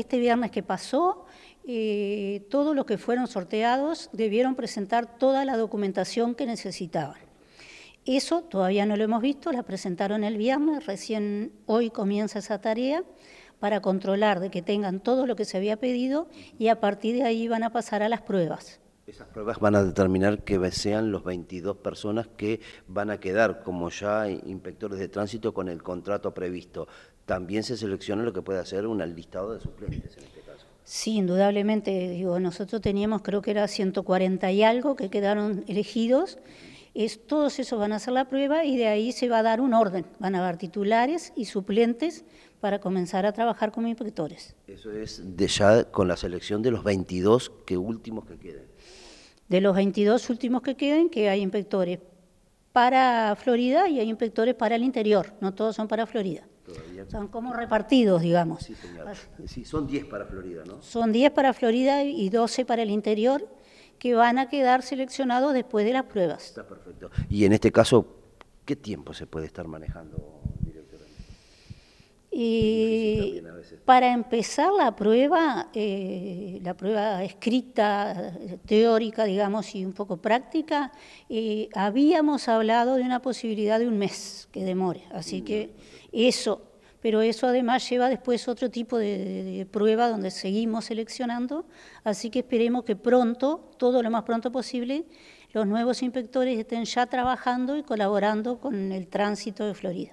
este viernes que pasó, eh, todos los que fueron sorteados debieron presentar toda la documentación que necesitaban. Eso todavía no lo hemos visto, la presentaron el viernes, recién hoy comienza esa tarea para controlar de que tengan todo lo que se había pedido y a partir de ahí van a pasar a las pruebas. Esas pruebas van a determinar que sean los 22 personas que van a quedar como ya inspectores de tránsito con el contrato previsto. También se selecciona lo que puede hacer un listado de suplentes en este caso. Sí, indudablemente. Digo, nosotros teníamos, creo que era 140 y algo que quedaron elegidos es, todos esos van a hacer la prueba y de ahí se va a dar un orden. Van a haber titulares y suplentes para comenzar a trabajar como inspectores. Eso es de ya con la selección de los 22 que últimos que queden. De los 22 últimos que queden, que hay inspectores para Florida y hay inspectores para el interior, no todos son para Florida. Son como repartidos, digamos. Sí, son 10 para Florida, ¿no? Son 10 para Florida y 12 para el interior que van a quedar seleccionados después de las pruebas. Está perfecto. Y en este caso, ¿qué tiempo se puede estar manejando, directamente? para empezar la prueba, eh, la prueba escrita, teórica, digamos, y un poco práctica, eh, habíamos hablado de una posibilidad de un mes que demore. Así que eso pero eso además lleva después otro tipo de, prueba donde seguimos seleccionando, así que esperemos que pronto, todo lo más pronto posible, los nuevos inspectores estén ya trabajando y colaborando con el tránsito de Florida.